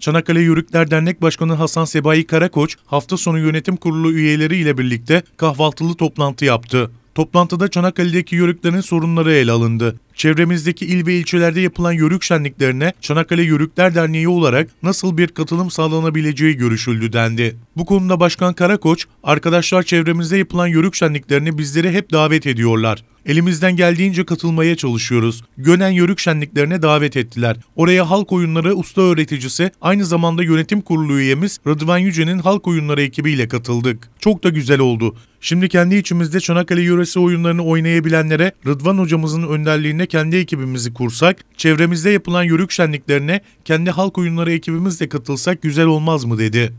Çanakkale Yörükler Dernek Başkanı Hasan Sebahi Karakoç hafta sonu yönetim kurulu üyeleriyle birlikte kahvaltılı toplantı yaptı. Toplantıda Çanakkale'deki yörüklerin sorunları ele alındı. Çevremizdeki il ve ilçelerde yapılan yörük şenliklerine Çanakkale Yörükler Derneği olarak nasıl bir katılım sağlanabileceği görüşüldü dendi. Bu konuda Başkan Karakoç, arkadaşlar çevremizde yapılan yörük şenliklerine bizlere hep davet ediyorlar. Elimizden geldiğince katılmaya çalışıyoruz. Gönen Yörük Şenliklerine davet ettiler. Oraya halk oyunları usta öğreticisi, aynı zamanda yönetim kurulu üyemiz Rıdvan Yüce'nin halk oyunları ekibiyle katıldık. Çok da güzel oldu. Şimdi kendi içimizde Çanakkale yöresi oyunlarını oynayabilenlere Rıdvan hocamızın önderliğinde kendi ekibimizi kursak, çevremizde yapılan yörük şenliklerine kendi halk oyunları ekibimizle katılsak güzel olmaz mı dedi.